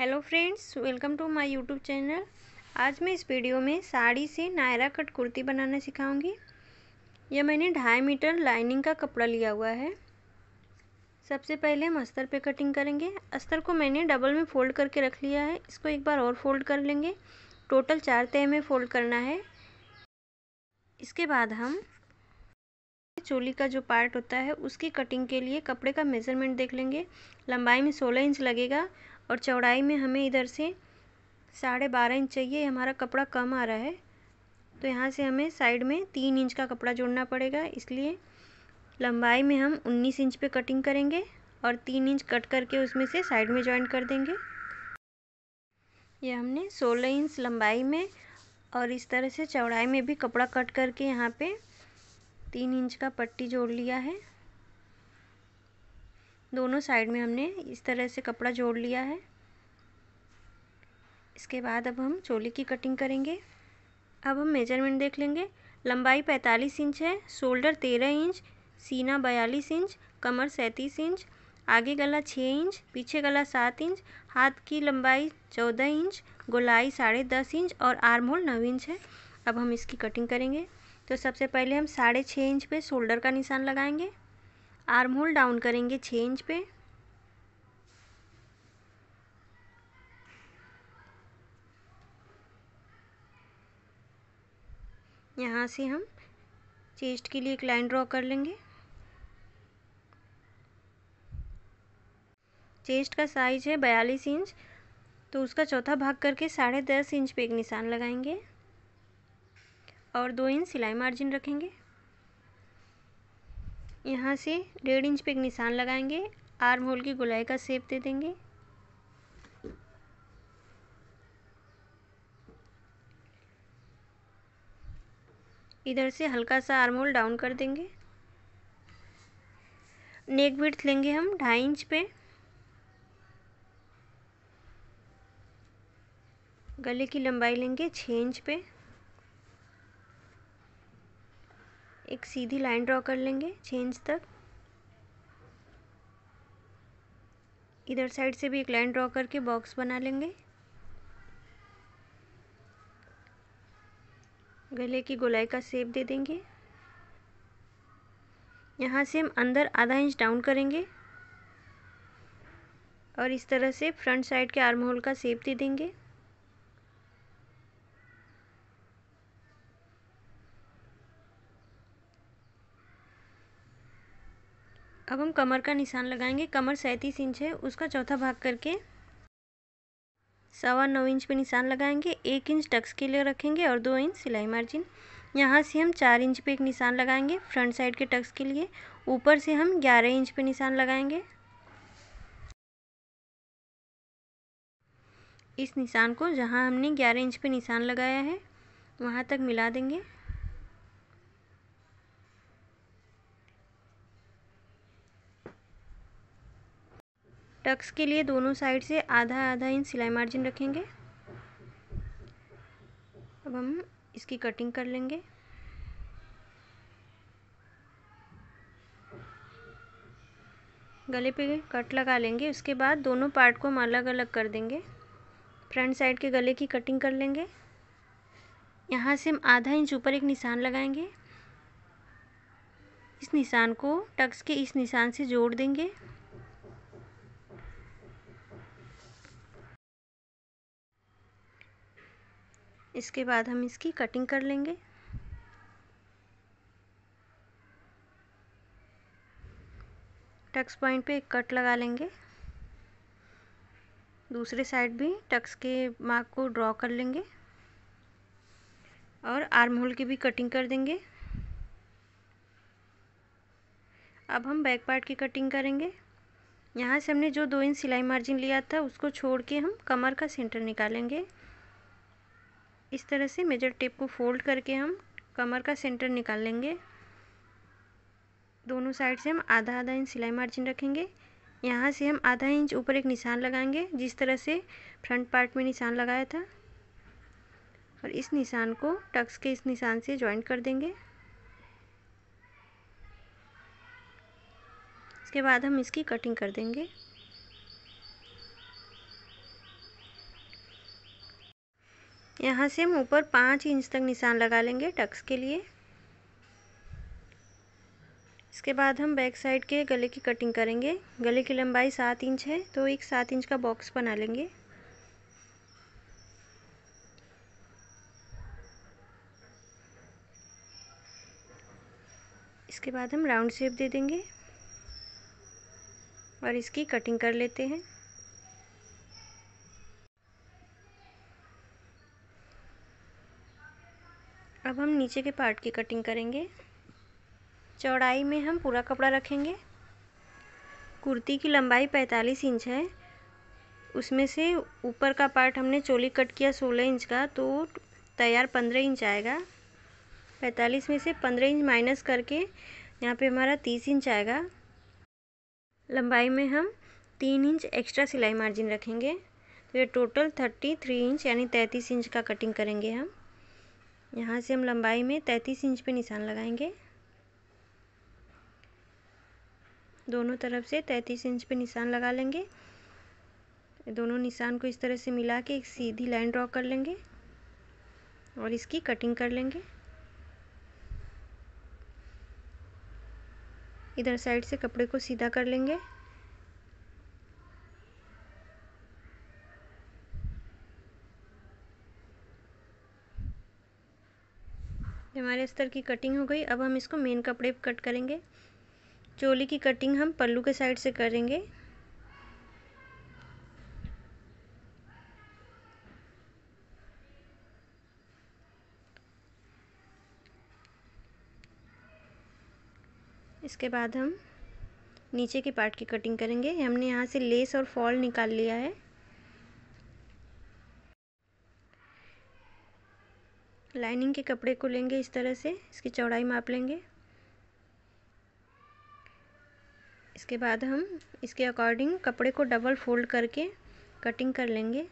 hello friends welcome to my YouTube channel आज मैं इस वीडियो में साड़ी से नायरा कट कुर्ती बनाना सिखाऊंगी यह मैंने ढाई मीटर लाइनिंग का कपड़ा लिया हुआ है सबसे पहले हम अस्तर पे कटिंग करेंगे अस्तर को मैंने डबल में फ़ोल्ड करके रख लिया है इसको एक बार और फोल्ड कर लेंगे टोटल चार तय में फ़ोल्ड करना है इसके बाद हम चोली का जो पार्ट होता है उसकी कटिंग के लिए कपड़े का मेज़रमेंट देख लेंगे लंबाई में सोलह इंच लगेगा और चौड़ाई में हमें इधर से साढ़े बारह इंच चाहिए हमारा कपड़ा कम आ रहा है तो यहाँ से हमें साइड में तीन इंच का कपड़ा जोड़ना पड़ेगा इसलिए लंबाई में हम उन्नीस इंच पे कटिंग करेंगे और तीन इंच कट करके उसमें से साइड में जॉइन कर देंगे ये हमने सोलह इंच लंबाई में और इस तरह से चौड़ाई में भी कपड़ा कट करके यहाँ पे तीन इंच का पट्टी जोड़ लिया है दोनों साइड में हमने इस तरह से कपड़ा जोड़ लिया है इसके बाद अब हम चोली की कटिंग करेंगे अब हम मेजरमेंट देख लेंगे लंबाई 45 इंच है शोल्डर 13 इंच सीना 42 इंच कमर 37 इंच आगे गला 6 इंच पीछे गला 7 इंच हाथ की लंबाई 14 इंच गोलाई साढ़े दस इंच और आर्म होल नौ इंच है अब हम इसकी कटिंग करेंगे तो सबसे पहले हम साढ़े छः इंच पे शोल्डर का निशान लगाएंगे आर्म होल डाउन करेंगे छः इंच पे यहाँ से हम चेस्ट के लिए एक लाइन ड्रॉ कर लेंगे चेस्ट का साइज है बयालीस इंच तो उसका चौथा भाग करके साढ़े दस इंच पे एक निशान लगाएंगे और दो इंच सिलाई मार्जिन रखेंगे यहाँ से डेढ़ इंच पे एक निशान लगाएंगे आर्म होल की गोलाई का सेप दे देंगे इधर से हल्का सा आर्म होल डाउन कर देंगे नेक विड्थ लेंगे हम ढाई इंच पे गले की लंबाई लेंगे छः इंच पे एक सीधी लाइन ड्रॉ कर लेंगे चेंज तक इधर साइड से भी एक लाइन ड्रॉ करके बॉक्स बना लेंगे गले की गोलाई का सेप दे देंगे यहाँ से हम अंदर आधा इंच डाउन करेंगे और इस तरह से फ्रंट साइड के आर्म होल का सेप दे देंगे अब हम कमर का निशान लगाएंगे कमर सैंतीस इंच है उसका चौथा भाग करके सवा नौ इंच पे निशान लगाएंगे एक इंच टक्स के लिए रखेंगे और दो इंच सिलाई मार्जिन यहाँ से हम चार इंच पे एक निशान लगाएंगे फ्रंट साइड के टक्स के लिए ऊपर से हम ग्यारह इंच पे निशान लगाएंगे इस निशान को जहाँ हमने ग्यारह इंच पे निशान लगाया है वहाँ तक मिला देंगे टक्स के लिए दोनों साइड से आधा आधा इंच सिलाई मार्जिन रखेंगे अब हम इसकी कटिंग कर लेंगे गले पे कट लगा लेंगे उसके बाद दोनों पार्ट को हम अलग अलग कर देंगे फ्रंट साइड के गले की कटिंग कर लेंगे यहाँ से हम आधा इंच ऊपर एक निशान लगाएंगे इस निशान को टक्स के इस निशान से जोड़ देंगे इसके बाद हम इसकी कटिंग कर लेंगे टक्स पॉइंट पे एक कट लगा लेंगे दूसरे साइड भी टक्स के मार्क को ड्रॉ कर लेंगे और आर्म होल की भी कटिंग कर देंगे अब हम बैक पार्ट की कटिंग करेंगे यहाँ से हमने जो दो इंच सिलाई मार्जिन लिया था उसको छोड़ के हम कमर का सेंटर निकालेंगे इस तरह से मेजर टेप को फोल्ड करके हम कमर का सेंटर निकाल लेंगे दोनों साइड से हम आधा आधा इंच सिलाई मार्जिन रखेंगे यहाँ से हम आधा इंच ऊपर एक निशान लगाएंगे जिस तरह से फ्रंट पार्ट में निशान लगाया था और इस निशान को टक्स के इस निशान से ज्वाइंट कर देंगे इसके बाद हम इसकी कटिंग कर देंगे यहाँ से हम ऊपर पाँच इंच तक निशान लगा लेंगे टक्स के लिए इसके बाद हम बैक साइड के गले की कटिंग करेंगे गले की लंबाई सात इंच है तो एक सात इंच का बॉक्स बना लेंगे इसके बाद हम राउंड शेप दे देंगे और इसकी कटिंग कर लेते हैं अब हम नीचे के पार्ट की कटिंग करेंगे चौड़ाई में हम पूरा कपड़ा रखेंगे कुर्ती की लंबाई 45 इंच है उसमें से ऊपर का पार्ट हमने चोली कट किया 16 इंच का तो तैयार 15 इंच आएगा 45 में से 15 इंच माइनस करके यहाँ पे हमारा 30 इंच आएगा लंबाई में हम तीन इंच एक्स्ट्रा सिलाई मार्जिन रखेंगे तो ये टोटल 33 इंच यानी 33 इंच का कटिंग करेंगे हम यहाँ से हम लंबाई में तैंतीस इंच पे निशान लगाएंगे दोनों तरफ से तैंतीस इंच पे निशान लगा लेंगे दोनों निशान को इस तरह से मिला के एक सीधी लाइन ड्रॉ कर लेंगे और इसकी कटिंग कर लेंगे इधर साइड से कपड़े को सीधा कर लेंगे हमारे स्तर की कटिंग हो गई अब हम इसको मेन कपड़े पर कट करेंगे चोली की कटिंग हम पल्लू के साइड से करेंगे इसके बाद हम नीचे के पार्ट की कटिंग करेंगे हमने यहाँ से लेस और फॉल निकाल लिया है लाइनिंग के कपड़े को लेंगे इस तरह से इसकी चौड़ाई माप लेंगे इसके बाद हम इसके अकॉर्डिंग कपड़े को डबल फोल्ड करके कटिंग कर लेंगे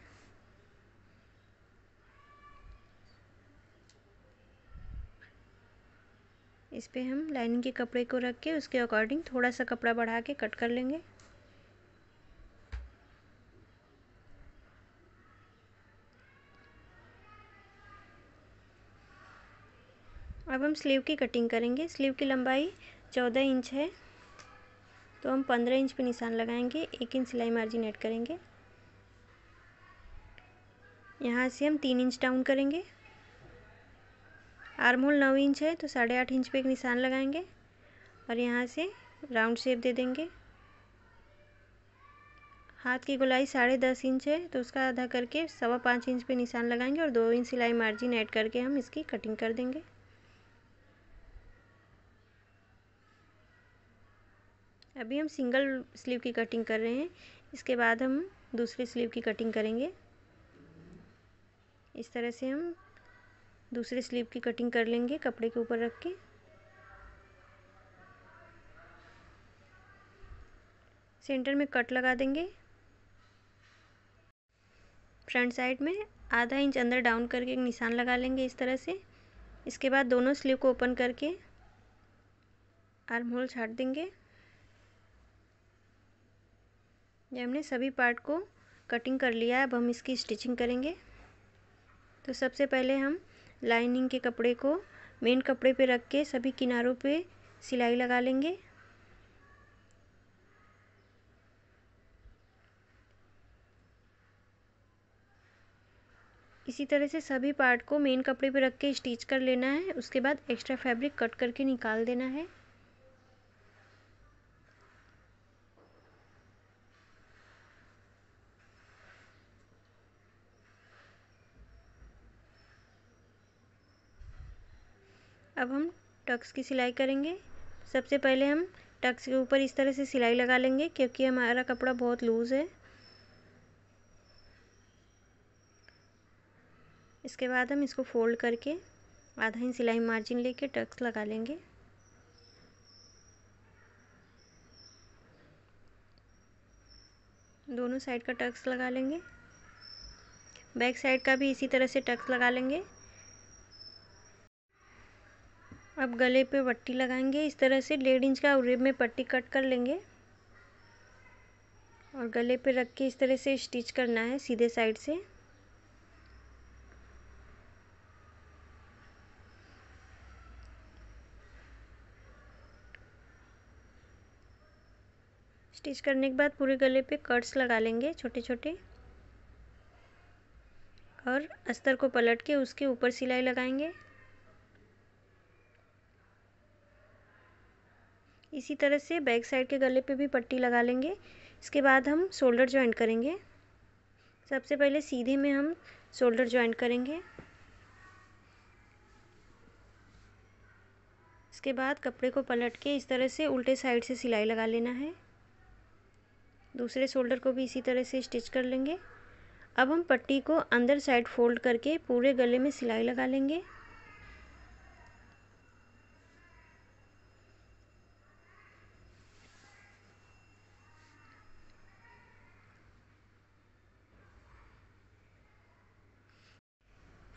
इस पर हम लाइनिंग के कपड़े को रख के उसके अकॉर्डिंग थोड़ा सा कपड़ा बढ़ा के कट कर लेंगे अब हम स्लीव की कटिंग करेंगे स्लीव की लंबाई चौदह इंच है तो हम पंद्रह इंच पे निशान लगाएंगे एक इंच सिलाई मार्जिन ऐड करेंगे यहाँ से हम तीन इंच डाउन करेंगे आर्म होल नौ इंच है तो साढ़े आठ इंच पे एक निशान लगाएंगे और यहाँ से राउंड शेप दे देंगे हाथ की गोलाई साढ़े दस इंच है तो उसका आधा करके सवा पाँच इंच पे निशान लगाएंगे और दो इंच सिलाई मार्जिन ऐड करके हम इसकी कटिंग कर देंगे अभी हम सिंगल स्लीव की कटिंग कर रहे हैं इसके बाद हम दूसरी स्लीव की कटिंग करेंगे इस तरह से हम दूसरे स्लीव की कटिंग कर लेंगे कपड़े के ऊपर रख के सेंटर में कट लगा देंगे फ्रंट साइड में आधा इंच अंदर डाउन करके एक निशान लगा लेंगे इस तरह से इसके बाद दोनों स्लीव को ओपन करके आर्म होल छाट देंगे ये हमने सभी पार्ट को कटिंग कर लिया है अब हम इसकी स्टिचिंग करेंगे तो सबसे पहले हम लाइनिंग के कपड़े को मेन कपड़े पे रख के सभी किनारों पे सिलाई लगा लेंगे इसी तरह से सभी पार्ट को मेन कपड़े पे रख के स्टिच कर लेना है उसके बाद एक्स्ट्रा फैब्रिक कट करके निकाल देना है अब हम टक्स की सिलाई करेंगे सबसे पहले हम टक्स के ऊपर इस तरह से सिलाई लगा लेंगे क्योंकि हमारा कपड़ा बहुत लूज़ है इसके बाद हम इसको फोल्ड करके आधा इंच सिलाई मार्जिन लेके टक्स लगा लेंगे दोनों साइड का टक्स लगा लेंगे बैक साइड का भी इसी तरह से टक्स लगा लेंगे अब गले पे पट्टी लगाएंगे इस तरह से डेढ़ इंच का रेब में पट्टी कट कर लेंगे और गले पे रख के इस तरह से स्टिच करना है सीधे साइड से स्टिच करने के बाद पूरे गले पे कट्स लगा लेंगे छोटे छोटे और अस्तर को पलट के उसके ऊपर सिलाई लगाएंगे इसी तरह से बैक साइड के गले पे भी पट्टी लगा लेंगे इसके बाद हम शोल्डर ज्वाइन करेंगे सबसे पहले सीधे में हम शोल्डर ज्वाइन करेंगे इसके बाद कपड़े को पलट के इस तरह से उल्टे साइड से सिलाई लगा लेना है दूसरे शोल्डर को भी इसी तरह से स्टिच कर लेंगे अब हम पट्टी को अंदर साइड फोल्ड करके पूरे गले में सिलाई लगा लेंगे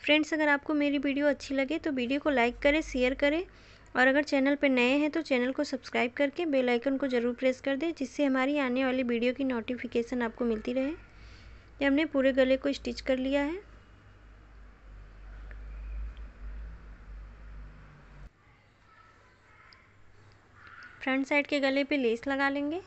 फ्रेंड्स अगर आपको मेरी वीडियो अच्छी लगे तो वीडियो को लाइक करें शेयर करें और अगर चैनल पर नए हैं तो चैनल को सब्सक्राइब करके बेल आइकन को ज़रूर प्रेस कर दें जिससे हमारी आने वाली वीडियो की नोटिफिकेशन आपको मिलती रहे ये हमने पूरे गले को स्टिच कर लिया है फ्रंट साइड के गले पे लेस लगा लेंगे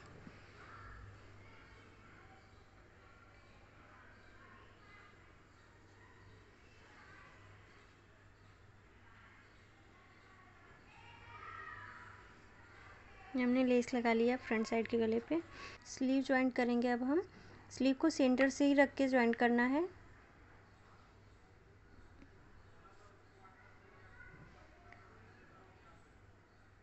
हमने लेस लगा लिया फ्रंट साइड के गले पे स्लीव ज्वाइंट करेंगे अब हम स्लीव को सेंटर से ही रख के ज्वाइंट करना है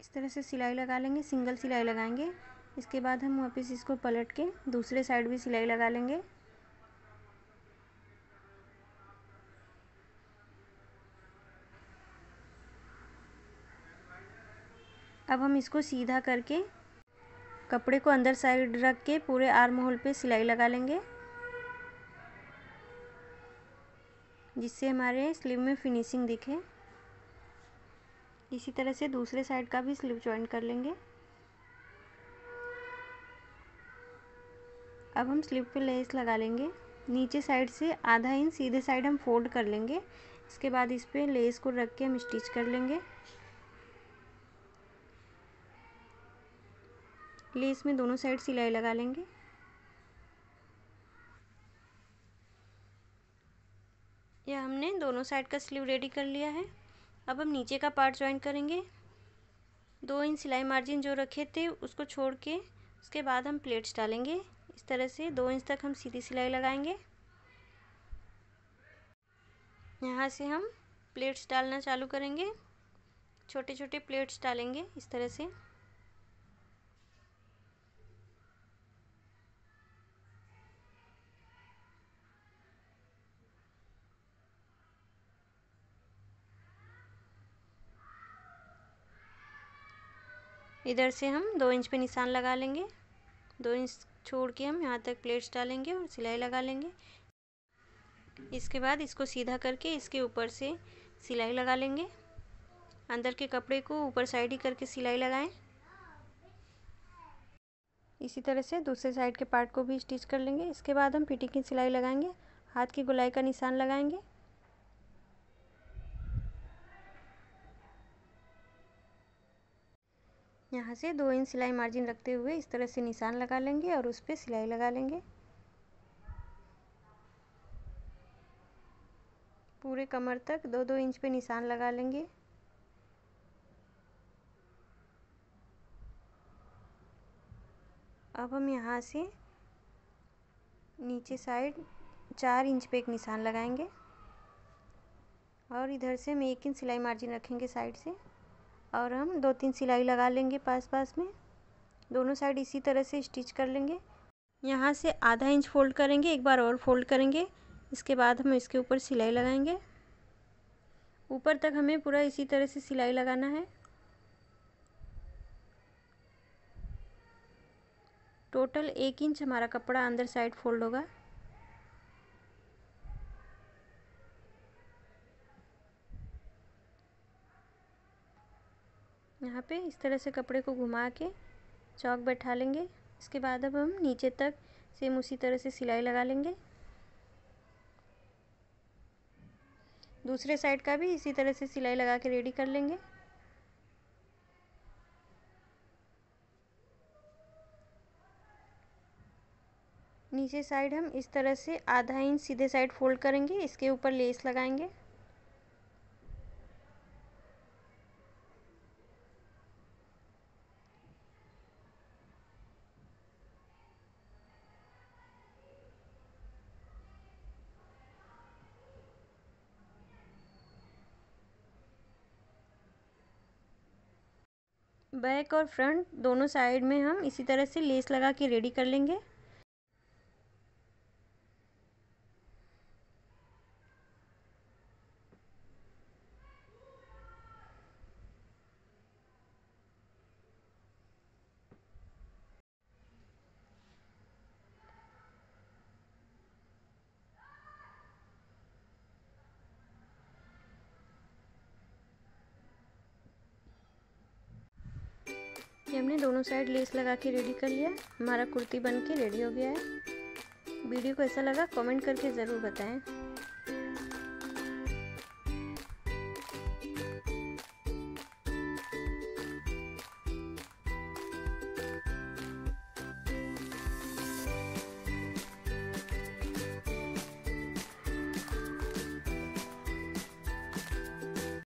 इस तरह से सिलाई लगा लेंगे सिंगल सिलाई लगाएंगे इसके बाद हम वापस इसको पलट के दूसरे साइड भी सिलाई लगा लेंगे अब हम इसको सीधा करके कपड़े को अंदर साइड रख के पूरे आर्म होल पे सिलाई लगा लेंगे जिससे हमारे स्लीव में फिनिशिंग दिखे इसी तरह से दूसरे साइड का भी स्लीव ज्वाइन कर लेंगे अब हम स्लीव पे लेस लगा लेंगे नीचे साइड से आधा इंच सीधे साइड हम फोल्ड कर लेंगे इसके बाद इस पर लेस को रख के हम स्टिच कर लेंगे लेस इसमें दोनों साइड सिलाई लगा लेंगे यह हमने दोनों साइड का स्लीव रेडी कर लिया है अब हम नीचे का पार्ट ज्वाइन करेंगे दो इंच सिलाई मार्जिन जो रखे थे उसको छोड़ के उसके बाद हम प्लेट्स डालेंगे इस तरह से दो इंच तक हम सीधी सिलाई लगाएंगे यहाँ से हम प्लेट्स डालना चालू करेंगे छोटे छोटे प्लेट्स डालेंगे इस तरह से इधर से हम दो इंच पे निशान लगा लेंगे दो इंच छोड़ के हम यहाँ तक प्लेट्स डालेंगे और सिलाई लगा लेंगे इसके बाद इसको सीधा करके इसके ऊपर से सिलाई लगा लेंगे अंदर के कपड़े को ऊपर साइड ही करके सिलाई लगाएं इसी तरह से दूसरे साइड के पार्ट को भी स्टिच कर लेंगे इसके बाद हम पीटी की सिलाई लगाएंगे हाथ की गुलाई का निशान लगाएंगे यहाँ से दो इंच सिलाई मार्जिन रखते हुए इस तरह से निशान लगा लेंगे और उस पर सिलाई लगा लेंगे पूरे कमर तक दो दो इंच पे निशान लगा लेंगे अब हम यहाँ से नीचे साइड चार इंच पे एक निशान लगाएंगे और इधर से हम एक इंच सिलाई मार्जिन रखेंगे साइड से और हम दो तीन सिलाई लगा लेंगे पास पास में दोनों साइड इसी तरह से स्टिच कर लेंगे यहाँ से आधा इंच फोल्ड करेंगे एक बार और फोल्ड करेंगे इसके बाद हम इसके ऊपर सिलाई लगाएंगे ऊपर तक हमें पूरा इसी तरह से सिलाई लगाना है टोटल एक इंच हमारा कपड़ा अंदर साइड फोल्ड होगा यहाँ पे इस तरह से कपड़े को घुमा के चौक बैठा लेंगे इसके बाद अब हम नीचे तक सेम उसी तरह से सिलाई लगा लेंगे दूसरे साइड का भी इसी तरह से सिलाई लगा के रेडी कर लेंगे नीचे साइड हम इस तरह से आधा इंच सीधे साइड फोल्ड करेंगे इसके ऊपर लेस लगाएंगे बैक और फ्रंट दोनों साइड में हम इसी तरह से लेस लगा के रेडी कर लेंगे ये हमने दोनों साइड लेस लगा के रेडी कर लिया हमारा कुर्ती बन के रेडी हो गया है वीडियो को ऐसा लगा कमेंट करके ज़रूर बताएं